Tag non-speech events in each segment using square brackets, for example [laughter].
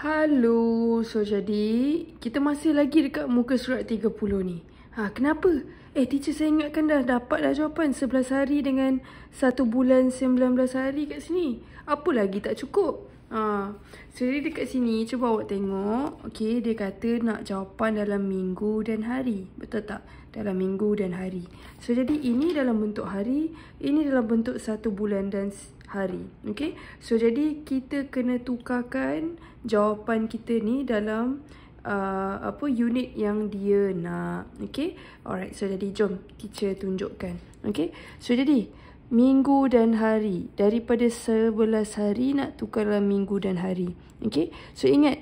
Halo, so jadi kita masih lagi dekat muka surat 30 ni. Ha, kenapa? Eh, teacher saya ingatkan dah dapat dah jawapan 11 hari dengan 1 bulan 19 hari kat sini. Apa lagi tak cukup? So, ha. Sendiri dekat sini Cuba awak tengok Okay Dia kata nak jawapan Dalam minggu dan hari Betul tak? Dalam minggu dan hari So jadi ini dalam bentuk hari Ini dalam bentuk satu bulan dan hari Okay So jadi kita kena tukarkan Jawapan kita ni dalam uh, Apa unit yang dia nak Okay Alright So jadi jom Teacher tunjukkan Okay So jadi minggu dan hari. Daripada 11 hari nak tukarlah minggu dan hari. okey? So ingat.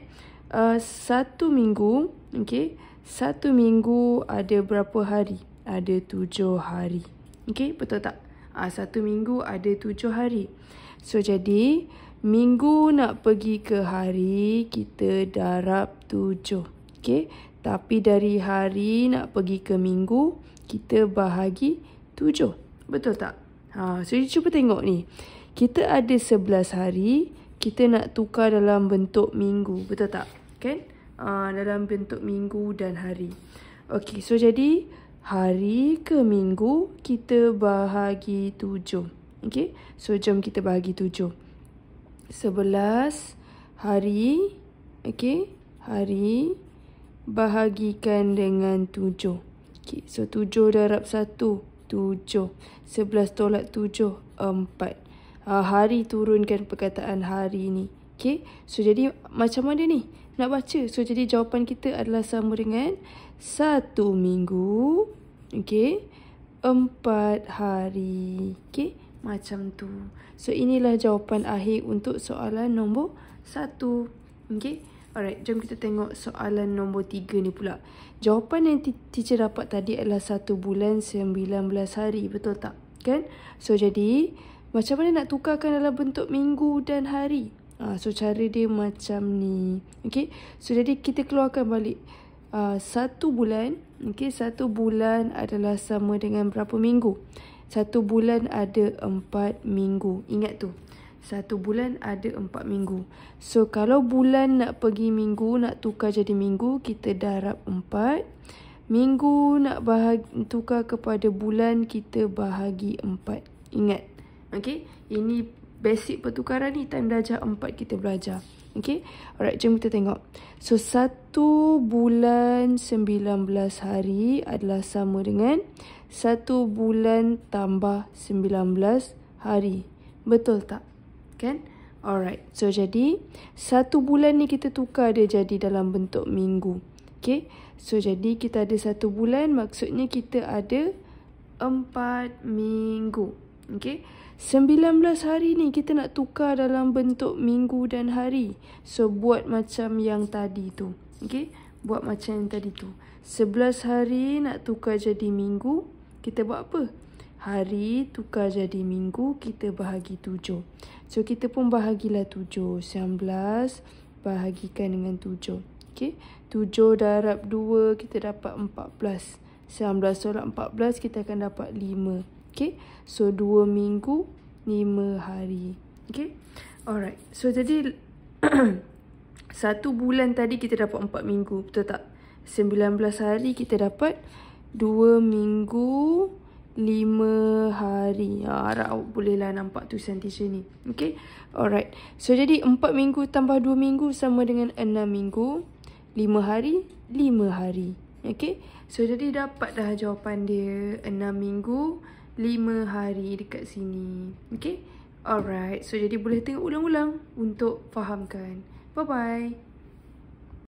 Uh, satu minggu. okey? Satu minggu ada berapa hari? Ada tujuh hari. okey? Betul tak? Uh, satu minggu ada tujuh hari. So jadi. Minggu nak pergi ke hari. Kita darab tujuh. okey? Tapi dari hari nak pergi ke minggu. Kita bahagi tujuh. Betul tak? Ha, so, you cuba tengok ni. Kita ada 11 hari, kita nak tukar dalam bentuk minggu. Betul tak? Kan? Ha, dalam bentuk minggu dan hari. Okay, so jadi hari ke minggu kita bahagi 7. Okay? So, jom kita bahagi 7. 11 hari, okay? Hari bahagikan dengan 7. Okay, so 7 darab 1 tujuh. Sebelas tolak tujuh, empat. Uh, hari turunkan perkataan hari ni. Okay. So, jadi macam mana ni? Nak baca. So, jadi jawapan kita adalah sama dengan satu minggu. Okay. Empat hari. Okay. Macam tu. So, inilah jawapan akhir untuk soalan nombor satu. Okay. Alright, jom kita tengok soalan nombor tiga ni pula. Jawapan yang teacher dapat tadi adalah satu bulan sembilan belas hari, betul tak? Kan? So, jadi macam mana nak tukarkan dalam bentuk minggu dan hari? Uh, so, cara dia macam ni. Okay? So, jadi kita keluarkan balik uh, ah, 1 bulan. Okay, Satu bulan adalah sama dengan berapa minggu? Satu bulan ada empat minggu. Ingat tu. Satu bulan ada empat minggu. So, kalau bulan nak pergi minggu, nak tukar jadi minggu, kita darab empat. Minggu nak bahagi, tukar kepada bulan, kita bahagi empat. Ingat. Okay? Ini basic pertukaran ni, time belajar empat kita belajar. Okay? Alright, jom kita tengok. So, satu bulan sembilan belas hari adalah sama dengan satu bulan tambah sembilan belas hari. Betul tak? kan? Alright, so jadi satu bulan ni kita tukar dia jadi dalam bentuk minggu. Okay, so jadi kita ada satu bulan maksudnya kita ada empat minggu. Okay, sembilan belas hari ni kita nak tukar dalam bentuk minggu dan hari. So buat macam yang tadi tu. Okay, buat macam yang tadi tu. Sebelas hari nak tukar jadi minggu. Kita buat apa? hari tukar jadi minggu kita bahagi tujuh. So kita pun bahagilah tujuh. Sembilan belas bahagikan dengan tujuh. Okay. Tujuh darab dua kita dapat empat belas. Sembilan belas tolak empat belas kita akan dapat lima. Okay. So dua minggu lima hari. Okay. Alright. So jadi [clears throat] satu bulan tadi kita dapat empat minggu. Betul tak? Sembilan belas hari kita dapat dua minggu lima hari. Ha, harap awak bolehlah nampak tu teacher ni. Okay. Alright. So, jadi empat minggu tambah dua minggu sama dengan enam minggu. Lima hari, lima hari. Okay. So, jadi dapat dah jawapan dia enam minggu, lima hari dekat sini. Okay. Alright. So, jadi boleh tengok ulang-ulang untuk fahamkan. Bye-bye.